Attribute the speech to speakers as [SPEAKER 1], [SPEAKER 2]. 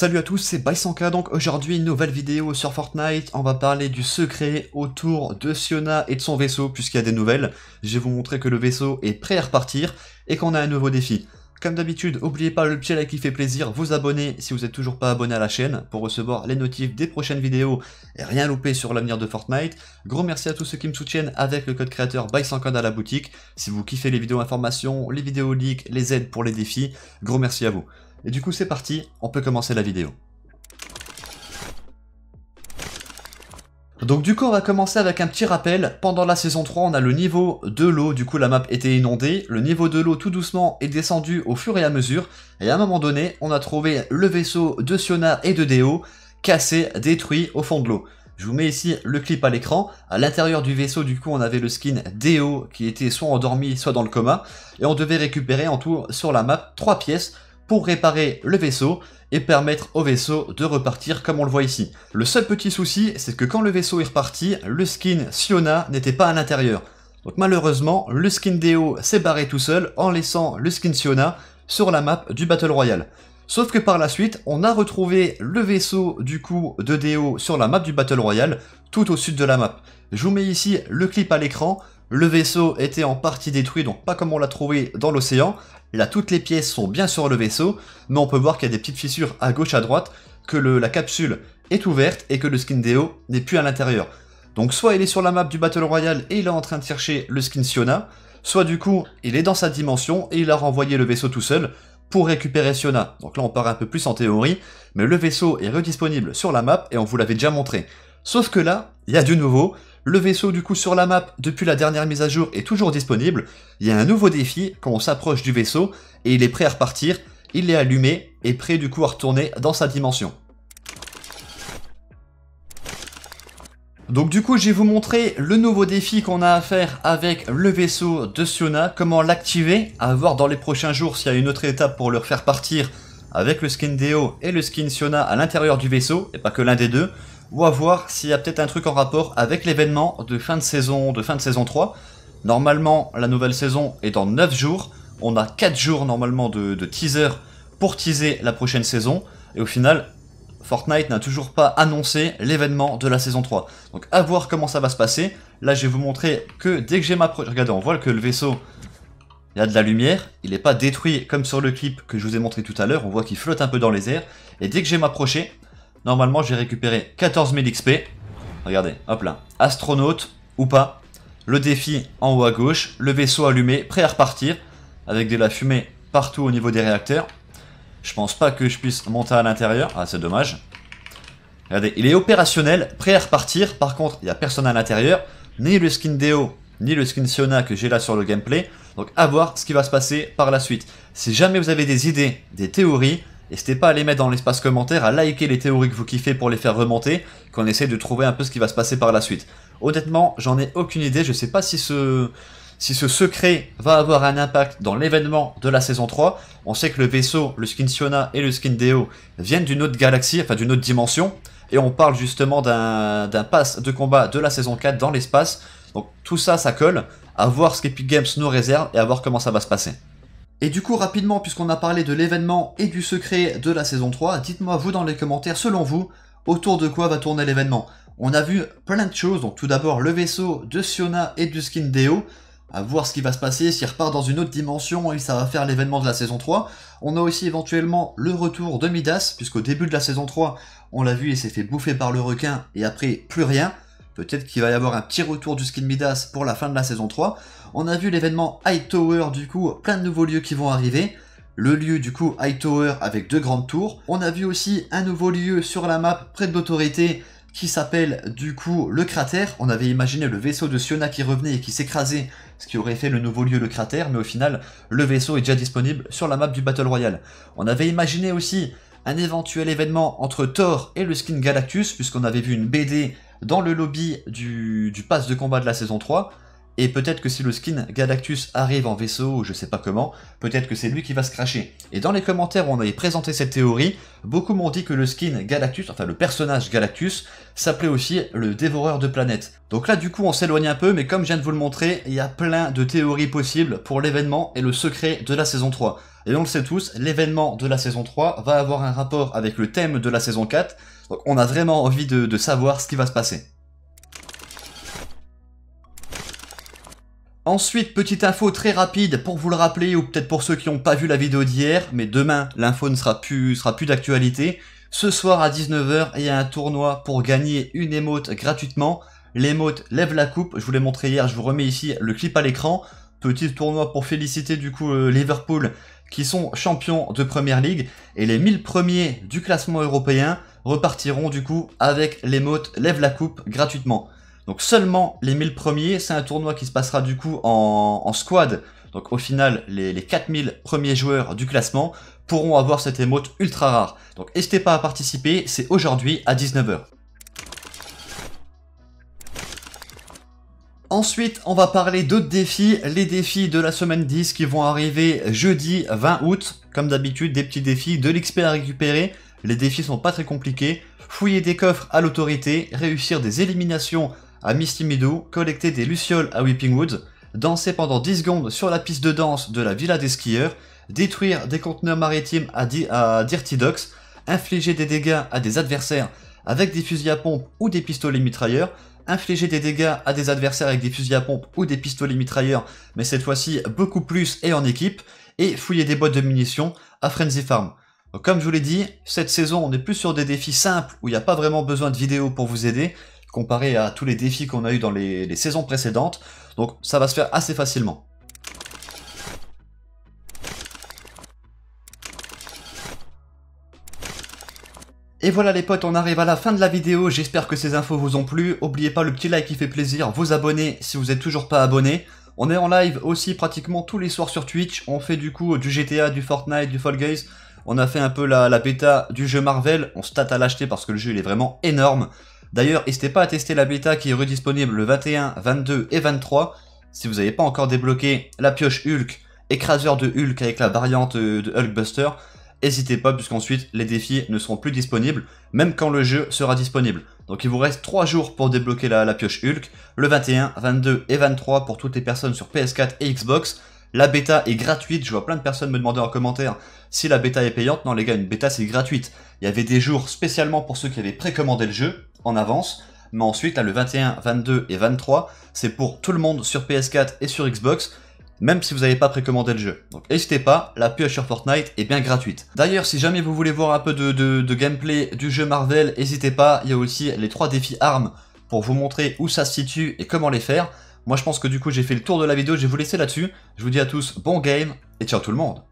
[SPEAKER 1] Salut à tous, c'est BySanka, donc aujourd'hui une nouvelle vidéo sur Fortnite, on va parler du secret autour de Siona et de son vaisseau, puisqu'il y a des nouvelles, je vais vous montrer que le vaisseau est prêt à repartir, et qu'on a un nouveau défi. Comme d'habitude, n'oubliez pas le petit like qui fait plaisir, vous abonner si vous n'êtes toujours pas abonné à la chaîne pour recevoir les notifs des prochaines vidéos et rien louper sur l'avenir de Fortnite. Gros merci à tous ceux qui me soutiennent avec le code créateur BySanka dans à la boutique. Si vous kiffez les vidéos informations, les vidéos leaks, les aides pour les défis, gros merci à vous. Et du coup c'est parti, on peut commencer la vidéo. Donc du coup on va commencer avec un petit rappel, pendant la saison 3 on a le niveau de l'eau, du coup la map était inondée, le niveau de l'eau tout doucement est descendu au fur et à mesure, et à un moment donné on a trouvé le vaisseau de Siona et de Deo, cassé, détruit au fond de l'eau. Je vous mets ici le clip à l'écran. À l'intérieur du vaisseau, du coup, on avait le skin Deo qui était soit endormi, soit dans le coma. Et on devait récupérer en tout sur la map trois pièces pour réparer le vaisseau et permettre au vaisseau de repartir comme on le voit ici. Le seul petit souci, c'est que quand le vaisseau est reparti, le skin Siona n'était pas à l'intérieur. Donc malheureusement, le skin Deo s'est barré tout seul en laissant le skin Siona sur la map du Battle Royale. Sauf que par la suite, on a retrouvé le vaisseau du coup de Deo sur la map du Battle Royale, tout au sud de la map. Je vous mets ici le clip à l'écran, le vaisseau était en partie détruit, donc pas comme on l'a trouvé dans l'océan, Là, toutes les pièces sont bien sur le vaisseau, mais on peut voir qu'il y a des petites fissures à gauche à droite, que la capsule est ouverte et que le skin Deo n'est plus à l'intérieur. Donc soit il est sur la map du Battle Royale et il est en train de chercher le skin Siona, soit du coup il est dans sa dimension et il a renvoyé le vaisseau tout seul pour récupérer Siona. Donc là on part un peu plus en théorie, mais le vaisseau est redisponible sur la map et on vous l'avait déjà montré. Sauf que là, il y a du nouveau, le vaisseau du coup sur la map depuis la dernière mise à jour est toujours disponible. Il y a un nouveau défi quand on s'approche du vaisseau et il est prêt à repartir. Il est allumé et prêt du coup à retourner dans sa dimension. Donc du coup, je vais vous montrer le nouveau défi qu'on a à faire avec le vaisseau de Siona, comment l'activer, à voir dans les prochains jours s'il y a une autre étape pour le faire partir avec le skin Deo et le skin Siona à l'intérieur du vaisseau, et pas que l'un des deux, ou à voir s'il y a peut-être un truc en rapport avec l'événement de fin de saison de fin de saison 3. Normalement, la nouvelle saison est dans 9 jours. On a 4 jours normalement de, teaser pour teaser la prochaine saison. Et au final, Fortnite n'a toujours pas annoncé l'événement de la saison 3. Donc à voir comment ça va se passer. Là, je vais vous montrer que dès que j'ai ma... Regardez, on voit que le vaisseau il y a de la lumière, il n'est pas détruit comme sur le clip que je vous ai montré tout à l'heure, on voit qu'il flotte un peu dans les airs. Et dès que j'ai m'approché, normalement j'ai récupéré 14 000 XP. Regardez, hop là, astronaute ou pas, le défi en haut à gauche, le vaisseau allumé, prêt à repartir, avec de la fumée partout au niveau des réacteurs. Je pense pas que je puisse monter à l'intérieur, ah c'est dommage. Regardez, il est opérationnel, prêt à repartir, par contre il n'y a personne à l'intérieur, ni le skin Deo, ni le skin Siona que j'ai là sur le gameplay, donc à voir ce qui va se passer par la suite. Si jamais vous avez des idées, des théories, n'hésitez pas à les mettre dans l'espace commentaire, à liker les théories que vous kiffez pour les faire remonter, qu'on essaye de trouver un peu ce qui va se passer par la suite. Honnêtement, j'en ai aucune idée, je ne sais pas si ce... Si ce secret va avoir un impact dans l'événement de la saison 3, on sait que le vaisseau, le skin Siona et le skin Deo viennent d'une autre galaxie, enfin d'une autre dimension, et on parle justement d'un pass de combat de la saison 4 dans l'espace, donc tout ça, ça colle, à voir ce qu'Epic Games nous réserve et à voir comment ça va se passer. Et du coup, rapidement, puisqu'on a parlé de l'événement et du secret de la saison 3, dites-moi vous dans les commentaires, selon vous, autour de quoi va tourner l'événement. On a vu plein de choses, donc tout d'abord le vaisseau de Siona et du skin Deo, à voir ce qui va se passer, s'il repart dans une autre dimension et ça va faire l'événement de la saison 3. On a aussi éventuellement le retour de Midas, puisqu'au début de la saison 3, on l'a vu, et s'est fait bouffer par le requin et après plus rien. Peut-être qu'il va y avoir un petit retour du skin Midas pour la fin de la saison 3. On a vu l'événement High Tower du coup, plein de nouveaux lieux qui vont arriver. Le lieu, du coup, High Tower avec deux grandes tours. On a vu aussi un nouveau lieu sur la map près de l'autorité qui s'appelle, du coup, le cratère. On avait imaginé le vaisseau de Siona qui revenait et qui s'écrasait, ce qui aurait fait le nouveau lieu le cratère, mais au final, le vaisseau est déjà disponible sur la map du Battle Royale. On avait imaginé aussi un éventuel événement entre Thor et le skin Galactus, puisqu'on avait vu une BD dans le lobby du, du pass de combat de la saison 3, et peut-être que si le skin Galactus arrive en vaisseau ou je sais pas comment, peut-être que c'est lui qui va se cracher. Et dans les commentaires où on avait présenté cette théorie, beaucoup m'ont dit que le skin Galactus, enfin le personnage Galactus, s'appelait aussi le dévoreur de planètes. Donc là du coup on s'éloigne un peu, mais comme je viens de vous le montrer, il y a plein de théories possibles pour l'événement et le secret de la saison 3. Et on le sait tous, l'événement de la saison 3 va avoir un rapport avec le thème de la saison 4, donc on a vraiment envie de savoir ce qui va se passer. Ensuite, petite info très rapide pour vous le rappeler, ou peut-être pour ceux qui n'ont pas vu la vidéo d'hier, mais demain, l'info ne sera plus, d'actualité. Ce soir à 19h, il y a un tournoi pour gagner une émote gratuitement. L'émote lève la coupe, je vous l'ai montré hier, je vous remets ici le clip à l'écran. Petit tournoi pour féliciter du coup euh, Liverpool qui sont champions de Première Ligue. Et les 1000 premiers du classement européen repartiront du coup avec l'émote lève la coupe gratuitement. Donc seulement les 1000 premiers, c'est un tournoi qui se passera du coup en, squad. Donc au final, les, 4000 premiers joueurs du classement pourront avoir cette émote ultra rare. Donc n'hésitez pas à participer, c'est aujourd'hui à 19h. Ensuite, on va parler d'autres défis, les défis de la semaine 10 qui vont arriver jeudi 20 août. Comme d'habitude, des petits défis, de l'XP à récupérer. Les défis sont pas très compliqués. Fouiller des coffres à l'autorité, réussir des éliminations à Misty Meadow, collecter des lucioles à Weeping Woods, danser pendant 10 secondes sur la piste de danse de la villa des skieurs, détruire des conteneurs maritimes à, Dirty Docks, infliger des dégâts à des adversaires avec des fusils à pompe ou des pistolets mitrailleurs, infliger des dégâts à des adversaires avec des fusils à pompe ou des pistolets mitrailleurs, mais cette fois-ci beaucoup plus et en équipe, et fouiller des boîtes de munitions à Frenzy Farm. comme je vous l'ai dit, cette saison on n'est plus sur des défis simples où il n'y a pas vraiment besoin de vidéos pour vous aider, comparé à tous les défis qu'on a eu dans les, saisons précédentes, donc ça va se faire assez facilement. Et voilà les potes, on arrive à la fin de la vidéo, j'espère que ces infos vous ont plu, oubliez pas le petit like qui fait plaisir, vous abonner si vous n'êtes toujours pas abonné, on est en live aussi pratiquement tous les soirs sur Twitch, on fait du coup du GTA, du Fortnite, du Fall Guys, on a fait un peu la, la bêta du jeu Marvel, on se tâte à l'acheter parce que le jeu il est vraiment énorme, D'ailleurs, n'hésitez pas à tester la bêta qui est redisponible le 21, 22 et 23. Si vous n'avez pas encore débloqué la pioche Hulk, écraseur de Hulk avec la variante euh, de Hulkbuster, n'hésitez pas puisqu'ensuite les défis ne seront plus disponibles, même quand le jeu sera disponible. Donc il vous reste 3 jours pour débloquer la, la pioche Hulk, le 21, 22 et 23 pour toutes les personnes sur PS4 et Xbox. La bêta est gratuite, je vois plein de personnes me demander en commentaire si la bêta est payante. Non les gars, une bêta c'est gratuite. Il y avait des jours spécialement pour ceux qui avaient précommandé le jeu, en avance. Mais ensuite, là, le 21, 22 et 23, c'est pour tout le monde sur PS4 et sur Xbox, même si vous n'avez pas précommandé le jeu. Donc n'hésitez pas, la pioche sur Fortnite est bien gratuite. D'ailleurs, si jamais vous voulez voir un peu de, de, gameplay du jeu Marvel, n'hésitez pas, il y a aussi les trois défis armes pour vous montrer où ça se situe et comment les faire. Moi je pense que du coup j'ai fait le tour de la vidéo, je vais vous laisser là-dessus. Je vous dis à tous bon game et ciao tout le monde